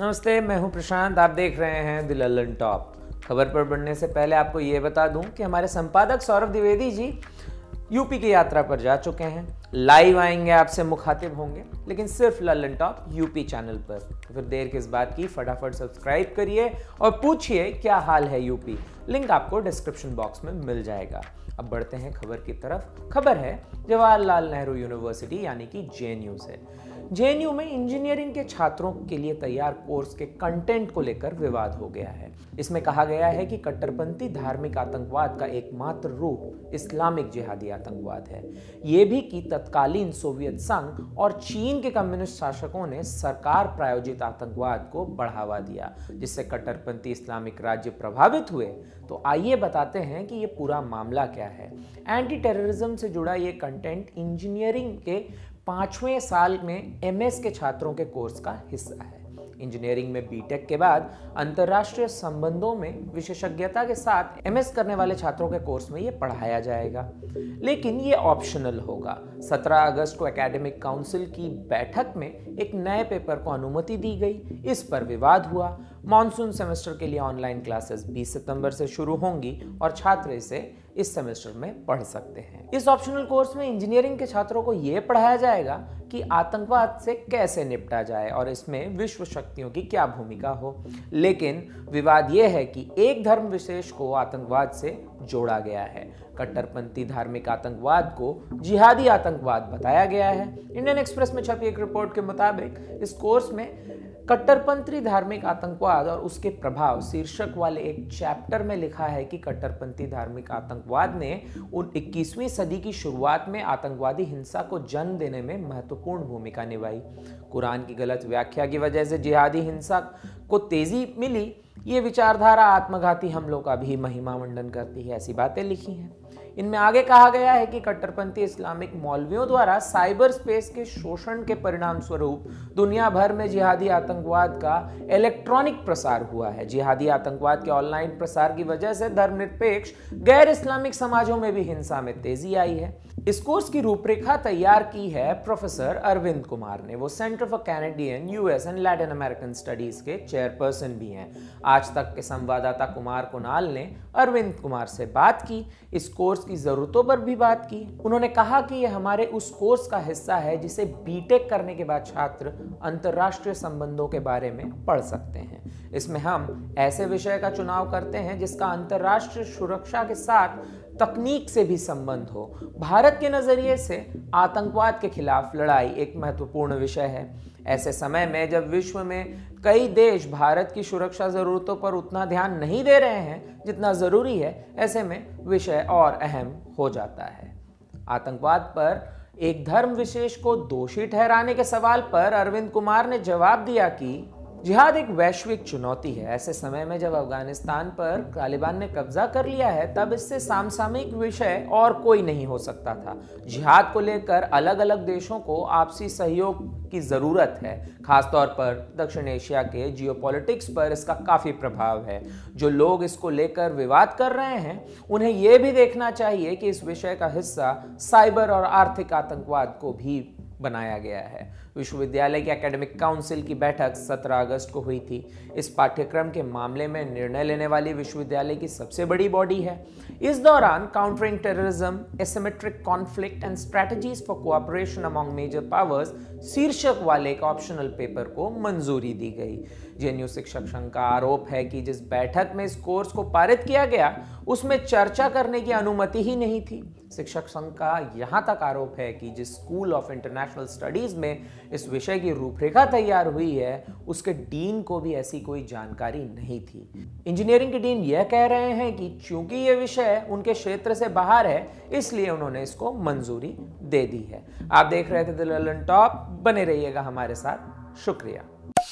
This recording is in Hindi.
नमस्ते मैं हूं प्रशांत आप देख रहे हैं द ललन टॉप खबर पर बढ़ने से पहले आपको ये बता दूं कि हमारे संपादक सौरभ द्विवेदी जी यूपी की यात्रा पर जा चुके हैं लाइव आएंगे आपसे मुखातिब होंगे लेकिन सिर्फ ललन टॉप यूपी चैनल पर तो फिर देर किस बात की फटाफट सब्सक्राइब करिए और पूछिए क्या हाल है यूपी लिंक आपको डिस्क्रिप्शन बॉक्स में मिल जाएगा अब बढ़ते हैं खबर की तरफ खबर है जवाहरलाल नेहरू यूनिवर्सिटी यानी कि जे से जे में इंजीनियरिंग के छात्रों के लिए तैयार कोर्स के कंटेंट को लेकर विवाद हो गया है इसमें कहा गया है कि कट्टरपंथी धार्मिक आतंकवाद का एकमात्र रूप इस्लामिक जिहादी आतंकवाद है ये भी कि तत्कालीन सोवियत संघ और चीन के कम्युनिस्ट शासकों ने सरकार प्रायोजित आतंकवाद को बढ़ावा दिया जिससे कट्टरपंथी इस्लामिक राज्य प्रभावित हुए तो आइए बताते हैं कि ये पूरा मामला क्या है एंटी टेररिज्म से जुड़ा ये कंटेंट इंजीनियरिंग के पाँचवें साल में एम के छात्रों के कोर्स का हिस्सा है इंजीनियरिंग में बीटेक के बाद अंतर्राष्ट्रीय संबंधों में विशेषज्ञता के साथ एमएस करने वाले छात्रों के कोर्स में ये पढ़ाया जाएगा लेकिन ये ऑप्शनल होगा 17 अगस्त को एकेडमिक काउंसिल की बैठक में एक नए पेपर को अनुमति दी गई इस पर विवाद हुआ मानसून सेमेस्टर के लिए ऑनलाइन क्लासेस 20 सितंबर से शुरू होंगी और छात्र इसे इस सेमेस्टर में पढ़ सकते हैं इस ऑप्शनल कोर्स में इंजीनियरिंग के छात्रों को यह पढ़ाया जाएगा कि आतंकवाद से कैसे निपटा जाए और इसमें विश्व शक्तियों की क्या भूमिका हो लेकिन विवाद यह है कि एक धर्म विशेष को आतंकवाद से जोड़ा गया है कट्टरपंथी धार्मिक आतंकवाद को जिहादी आतंकवाद बताया गया है इंडियन एक्सप्रेस में छपी एक रिपोर्ट के मुताबिक इस कोर्स में कट्टरपंथी धार्मिक आतंकवाद और उसके प्रभाव शीर्षक वाले एक चैप्टर में लिखा है कि कट्टरपंथी धार्मिक आतंकवाद आतंकवाद ने उन 21वीं सदी की शुरुआत में आतंकवादी हिंसा को जन्म देने में महत्वपूर्ण भूमिका निभाई कुरान की गलत व्याख्या की वजह से जिहादी हिंसा को तेज़ी मिली ये विचारधारा आत्मघाती हमलों का भी महिमा मंडन करती है ऐसी बातें लिखी हैं इनमें आगे कहा गया है कि कट्टरपंथी इस्लामिक मौलवियों द्वारा साइबर स्पेस के शोषण के परिणाम स्वरूप दुनिया भर में जिहादी आतंकवाद का इलेक्ट्रॉनिक प्रसार हुआ है जिहादी आतंकवाद के ऑनलाइन प्रसार की वजह से धर्मनिरपेक्ष गैर इस्लामिक समाजों में भी हिंसा में तेजी आई है इस कोर्स की रूपरेखा तैयार की है प्रोफेसर अरविंद कुमार ने वो centre for Canadian US and Latin American studies के चेयरपर्सन भी हैं आज तक के संवाददाता कुमार कुणाल ने अरविंद कुमार से बात की इस कोर्स की ज़रूरतों पर भी बात की उन्होंने कहा कि यह हमारे उस कोर्स का हिस्सा है जिसे बीटेक करने के बाद छात्र अंतर्राष्ट्रीय संबंधों के बारे में पढ़ सकते हैं इसमें हम ऐसे विषय का चुनाव करते हैं जिसका अंतर्राष्ट्रीय सुरक्षा के साथ तकनीक से भी संबंध हो भारत के नज़रिए से आतंकवाद के खिलाफ लड़ाई एक महत्वपूर्ण विषय है ऐसे समय में जब विश्व में कई देश भारत की सुरक्षा ज़रूरतों पर उतना ध्यान नहीं दे रहे हैं जितना ज़रूरी है ऐसे में विषय और अहम हो जाता है आतंकवाद पर एक धर्म विशेष को दोषी ठहराने के सवाल पर अरविंद कुमार ने जवाब दिया कि जिहाद एक वैश्विक चुनौती है ऐसे समय में जब अफगानिस्तान पर तालिबान ने कब्जा कर लिया है तब इससे सामसामयिक विषय और कोई नहीं हो सकता था जिहाद को लेकर अलग अलग देशों को आपसी सहयोग की ज़रूरत है खासतौर पर दक्षिण एशिया के जियोपॉलिटिक्स पर इसका काफ़ी प्रभाव है जो लोग इसको लेकर विवाद कर रहे हैं उन्हें यह भी देखना चाहिए कि इस विषय का हिस्सा साइबर और आर्थिक आतंकवाद को भी बनाया गया है विश्वविद्यालय की एकेडमिक काउंसिल की बैठक 17 अगस्त को हुई थी इस पाठ्यक्रम के मामले में निर्णय लेने वाली विश्वविद्यालय की सबसे बड़ी बॉडी है इस दौरान countering terrorism asymmetric conflict and strategies for cooperation among major powers शीर्षक वाले एक ऑप्शनल पेपर को मंजूरी दी गई जेएनयू शिक्षक संघ का आरोप है कि जिस बैठक में इस कोर्स को पारित किया गया उसमें चर्चा करने की अनुमति ही नहीं थी शिक्षक संघ का यहाँ तक आरोप है कि जिस स्कूल ऑफ इंटरनेशनल स्टडीज में इस विषय की रूपरेखा तैयार हुई है उसके डीन को भी ऐसी कोई जानकारी नहीं थी इंजीनियरिंग के डीन यह कह रहे हैं कि चूंकि यह विषय उनके क्षेत्र से बाहर है इसलिए उन्होंने इसको मंजूरी दे दी है आप देख रहे थे दिल टॉप बने रहिएगा हमारे साथ शुक्रिया